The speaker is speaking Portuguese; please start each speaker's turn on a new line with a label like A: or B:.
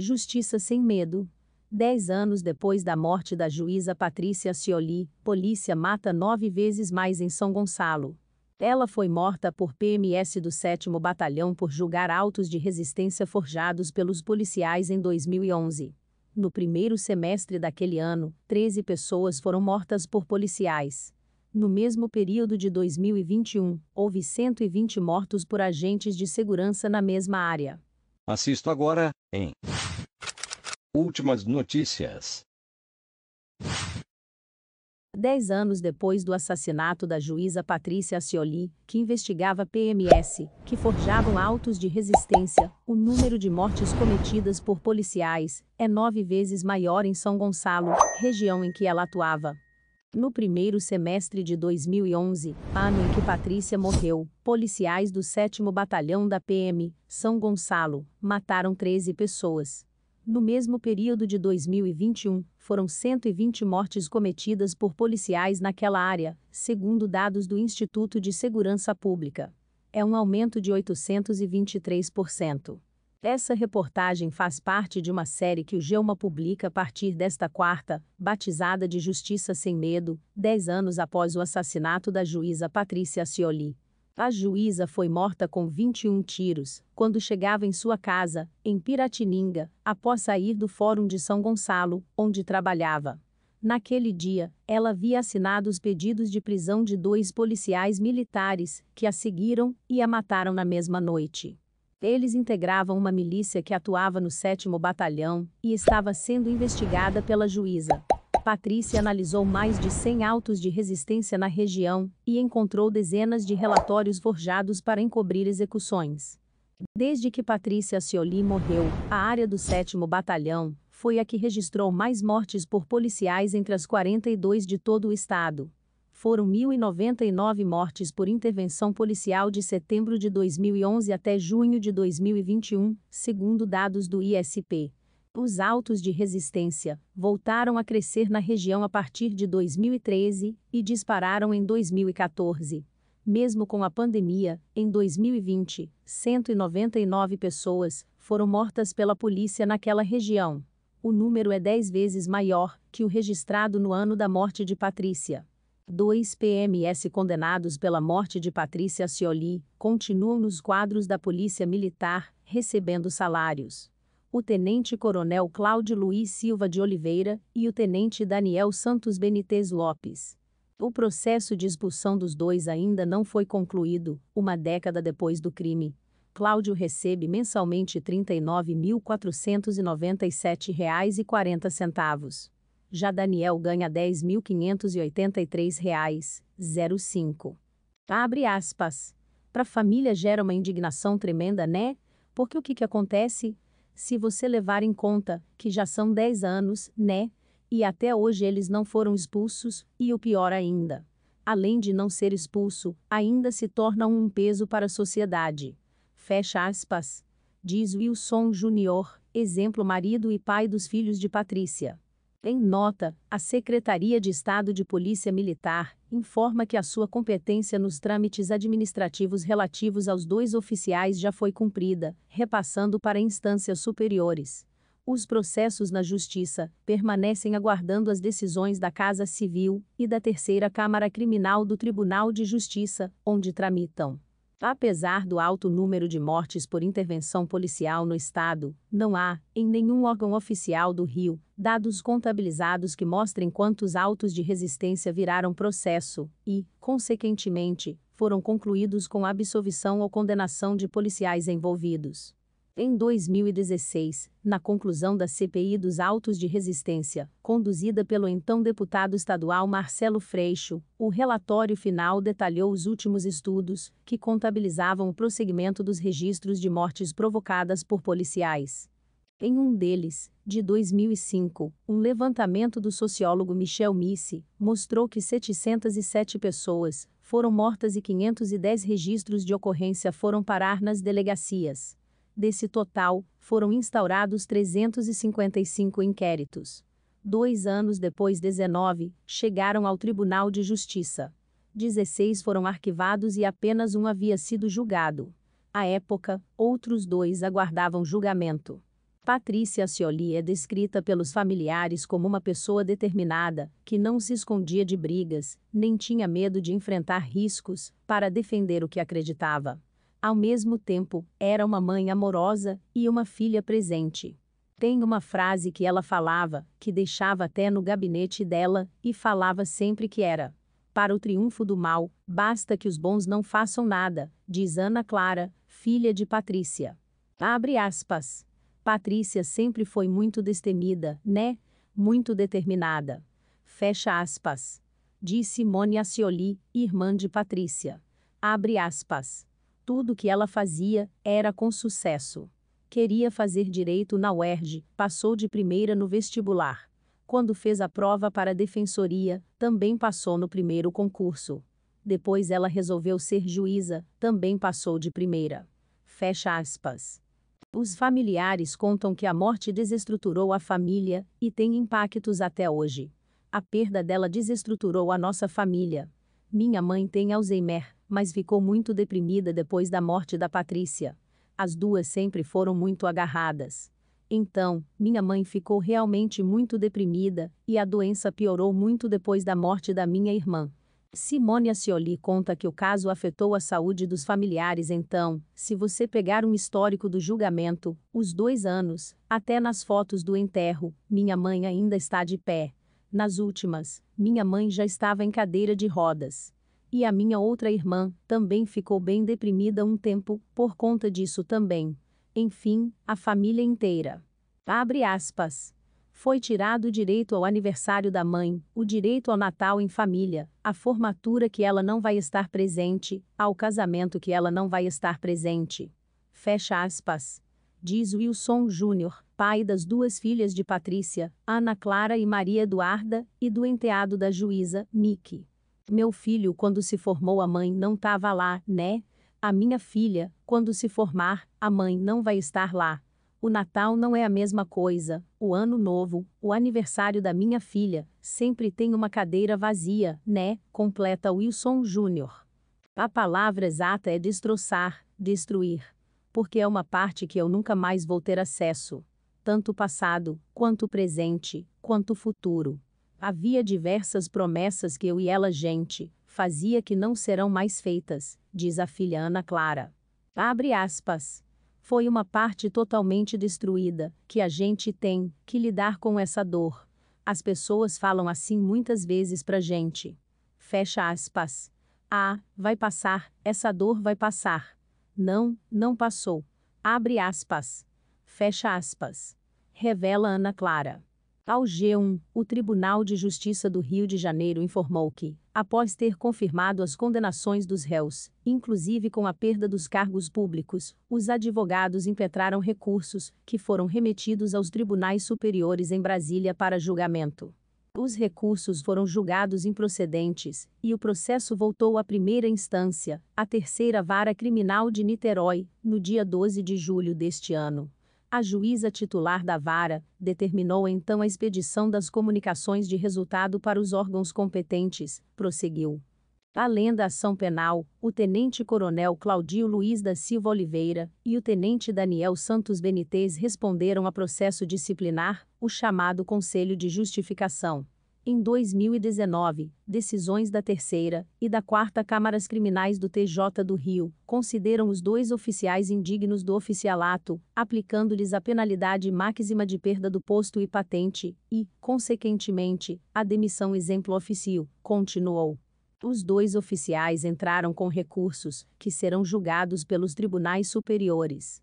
A: Justiça sem medo. Dez anos depois da morte da juíza Patrícia Cioli, polícia mata nove vezes mais em São Gonçalo. Ela foi morta por PMS do 7 Batalhão por julgar autos de resistência forjados pelos policiais em 2011. No primeiro semestre daquele ano, 13 pessoas foram mortas por policiais. No mesmo período de 2021, houve 120 mortos por agentes de segurança na mesma área. Assisto agora, em Últimas notícias. Dez anos depois do assassinato da juíza Patrícia Scioli, que investigava PMS, que forjavam autos de resistência, o número de mortes cometidas por policiais é nove vezes maior em São Gonçalo, região em que ela atuava. No primeiro semestre de 2011, ano em que Patrícia morreu, policiais do 7 Batalhão da PM, São Gonçalo, mataram 13 pessoas. No mesmo período de 2021, foram 120 mortes cometidas por policiais naquela área, segundo dados do Instituto de Segurança Pública. É um aumento de 823%. Essa reportagem faz parte de uma série que o Geuma publica a partir desta quarta, batizada de Justiça Sem Medo, dez anos após o assassinato da juíza Patrícia Cioli. A juíza foi morta com 21 tiros, quando chegava em sua casa, em Piratininga, após sair do Fórum de São Gonçalo, onde trabalhava. Naquele dia, ela havia assinado os pedidos de prisão de dois policiais militares, que a seguiram e a mataram na mesma noite. Eles integravam uma milícia que atuava no 7 Batalhão e estava sendo investigada pela juíza. Patrícia analisou mais de 100 autos de resistência na região e encontrou dezenas de relatórios forjados para encobrir execuções. Desde que Patrícia Cioli morreu, a área do 7 Batalhão foi a que registrou mais mortes por policiais entre as 42 de todo o estado foram 1.099 mortes por intervenção policial de setembro de 2011 até junho de 2021, segundo dados do ISP. Os autos de resistência voltaram a crescer na região a partir de 2013 e dispararam em 2014. Mesmo com a pandemia, em 2020, 199 pessoas foram mortas pela polícia naquela região. O número é 10 vezes maior que o registrado no ano da morte de Patrícia. Dois PMS condenados pela morte de Patrícia Cioli continuam nos quadros da Polícia Militar, recebendo salários. O tenente-coronel Cláudio Luiz Silva de Oliveira e o tenente Daniel Santos Benitez Lopes. O processo de expulsão dos dois ainda não foi concluído, uma década depois do crime. Cláudio recebe mensalmente R$ 39.497,40. Já Daniel ganha R$ 10.583,05. Abre aspas. Para a família gera uma indignação tremenda, né? Porque o que, que acontece? Se você levar em conta que já são 10 anos, né? E até hoje eles não foram expulsos, e o pior ainda. Além de não ser expulso, ainda se torna um peso para a sociedade. Fecha aspas. Diz Wilson Jr., exemplo marido e pai dos filhos de Patrícia. Em nota, a Secretaria de Estado de Polícia Militar informa que a sua competência nos trâmites administrativos relativos aos dois oficiais já foi cumprida, repassando para instâncias superiores. Os processos na Justiça permanecem aguardando as decisões da Casa Civil e da Terceira Câmara Criminal do Tribunal de Justiça, onde tramitam. Apesar do alto número de mortes por intervenção policial no Estado, não há, em nenhum órgão oficial do Rio, dados contabilizados que mostrem quantos autos de resistência viraram processo e, consequentemente, foram concluídos com absolvição ou condenação de policiais envolvidos. Em 2016, na conclusão da CPI dos autos de resistência, conduzida pelo então deputado estadual Marcelo Freixo, o relatório final detalhou os últimos estudos, que contabilizavam o prosseguimento dos registros de mortes provocadas por policiais. Em um deles, de 2005, um levantamento do sociólogo Michel Misse mostrou que 707 pessoas foram mortas e 510 registros de ocorrência foram parar nas delegacias. Desse total, foram instaurados 355 inquéritos. Dois anos depois, 19 chegaram ao Tribunal de Justiça. 16 foram arquivados e apenas um havia sido julgado. À época, outros dois aguardavam julgamento. Patrícia Cioli é descrita pelos familiares como uma pessoa determinada, que não se escondia de brigas, nem tinha medo de enfrentar riscos, para defender o que acreditava. Ao mesmo tempo, era uma mãe amorosa e uma filha presente. Tem uma frase que ela falava, que deixava até no gabinete dela, e falava sempre que era: Para o triunfo do mal, basta que os bons não façam nada, diz Ana Clara, filha de Patrícia. Abre aspas. Patrícia sempre foi muito destemida, né? Muito determinada. Fecha aspas. Disse Simone Ascioli, irmã de Patrícia. Abre aspas. Tudo que ela fazia era com sucesso. Queria fazer direito na UERJ, passou de primeira no vestibular. Quando fez a prova para a defensoria, também passou no primeiro concurso. Depois ela resolveu ser juíza, também passou de primeira. Fecha aspas. Os familiares contam que a morte desestruturou a família e tem impactos até hoje. A perda dela desestruturou a nossa família. Minha mãe tem Alzheimer, mas ficou muito deprimida depois da morte da Patrícia. As duas sempre foram muito agarradas. Então, minha mãe ficou realmente muito deprimida e a doença piorou muito depois da morte da minha irmã. Simone Ascioli conta que o caso afetou a saúde dos familiares, então, se você pegar um histórico do julgamento, os dois anos, até nas fotos do enterro, minha mãe ainda está de pé. Nas últimas, minha mãe já estava em cadeira de rodas. E a minha outra irmã também ficou bem deprimida um tempo, por conta disso também. Enfim, a família inteira. Abre aspas foi tirado o direito ao aniversário da mãe, o direito ao Natal em família, à formatura que ela não vai estar presente, ao casamento que ela não vai estar presente. Fecha aspas. Diz Wilson Júnior, pai das duas filhas de Patrícia, Ana Clara e Maria Eduarda, e do enteado da juíza, Miki. Meu filho, quando se formou, a mãe não estava lá, né? A minha filha, quando se formar, a mãe não vai estar lá. O Natal não é a mesma coisa, o Ano Novo, o aniversário da minha filha, sempre tem uma cadeira vazia, né? Completa Wilson Jr. A palavra exata é destroçar, destruir. Porque é uma parte que eu nunca mais vou ter acesso. Tanto o passado, quanto o presente, quanto o futuro. Havia diversas promessas que eu e ela, gente, fazia que não serão mais feitas, diz a filha Ana Clara. Abre aspas. Foi uma parte totalmente destruída, que a gente tem que lidar com essa dor. As pessoas falam assim muitas vezes pra gente. Fecha aspas. Ah, vai passar, essa dor vai passar. Não, não passou. Abre aspas. Fecha aspas. Revela Ana Clara. Ao G1, o Tribunal de Justiça do Rio de Janeiro informou que, após ter confirmado as condenações dos réus, inclusive com a perda dos cargos públicos, os advogados impetraram recursos, que foram remetidos aos tribunais superiores em Brasília para julgamento. Os recursos foram julgados improcedentes, e o processo voltou à primeira instância, a terceira vara criminal de Niterói, no dia 12 de julho deste ano. A juíza titular da vara determinou então a expedição das comunicações de resultado para os órgãos competentes, prosseguiu. Além da ação penal, o tenente-coronel Claudio Luiz da Silva Oliveira e o tenente Daniel Santos Benitez responderam a processo disciplinar, o chamado Conselho de Justificação. Em 2019, decisões da terceira e da quarta Câmaras Criminais do TJ do Rio consideram os dois oficiais indignos do oficialato, aplicando-lhes a penalidade máxima de perda do posto e patente, e, consequentemente, a demissão exemplo oficio, continuou. Os dois oficiais entraram com recursos, que serão julgados pelos tribunais superiores